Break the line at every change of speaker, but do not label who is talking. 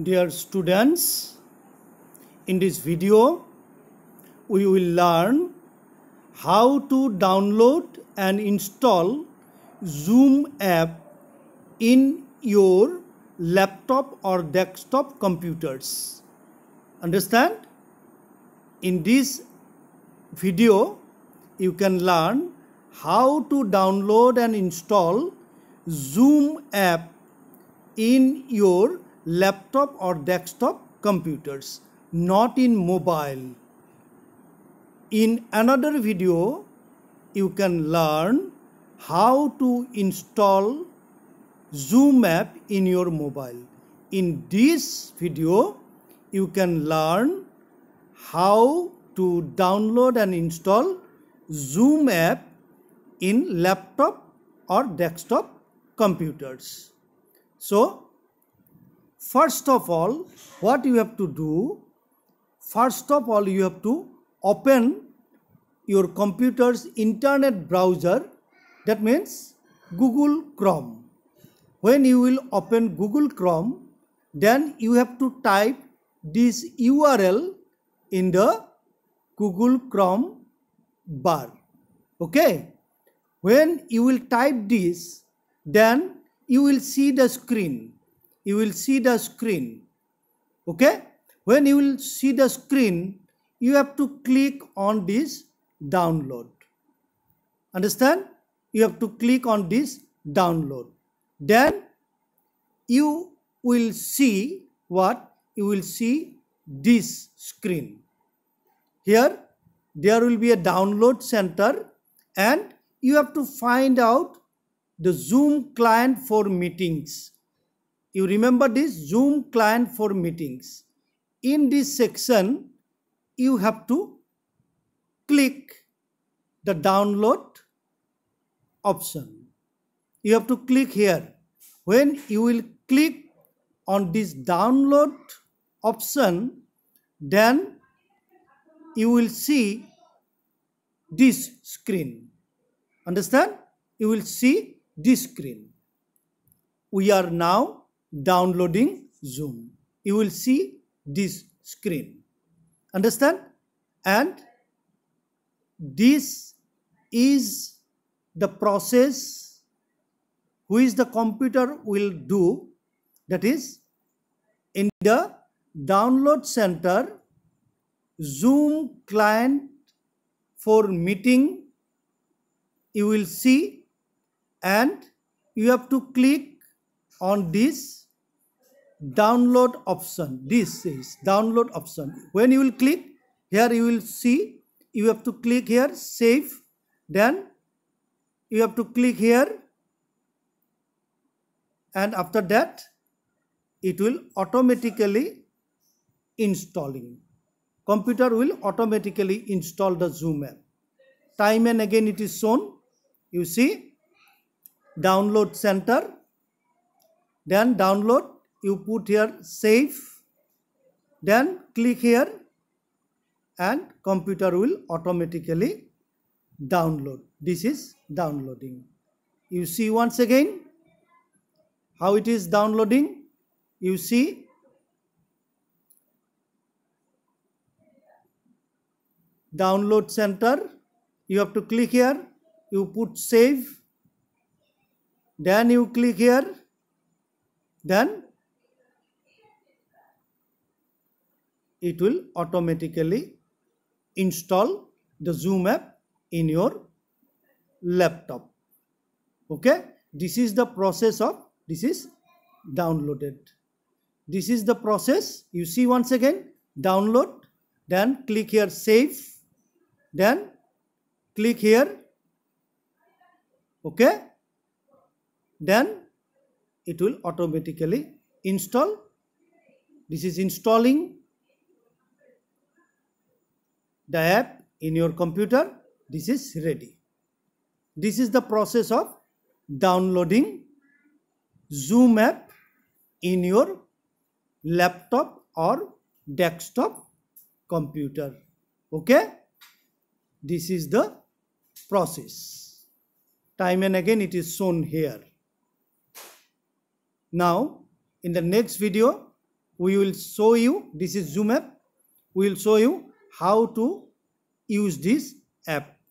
Dear students, in this video, we will learn how to download and install Zoom app in your laptop or desktop computers. Understand? In this video, you can learn how to download and install Zoom app in your laptop or desktop computers, not in mobile. In another video, you can learn how to install Zoom app in your mobile. In this video, you can learn how to download and install Zoom app in laptop or desktop computers. So, first of all what you have to do first of all you have to open your computer's internet browser that means google chrome when you will open google chrome then you have to type this url in the google chrome bar okay when you will type this then you will see the screen you will see the screen okay when you will see the screen you have to click on this download understand you have to click on this download then you will see what you will see this screen here there will be a download center and you have to find out the zoom client for meetings you remember this zoom client for meetings in this section you have to click the download option you have to click here when you will click on this download option then you will see this screen understand you will see this screen we are now downloading Zoom. You will see this screen. Understand? And this is the process which the computer will do that is in the download center zoom client for meeting you will see and you have to click on this download option this is download option when you will click here you will see you have to click here save then you have to click here and after that it will automatically installing computer will automatically install the zoom app time and again it is shown you see download center then download you put here save then click here and computer will automatically download this is downloading you see once again how it is downloading you see download center you have to click here you put save then you click here then it will automatically install the zoom app in your laptop okay this is the process of this is downloaded this is the process you see once again download then click here save then click here okay then it will automatically install this is installing the app in your computer this is ready this is the process of downloading zoom app in your laptop or desktop computer okay this is the process time and again it is shown here now in the next video we will show you this is zoom app we will show you how to use this app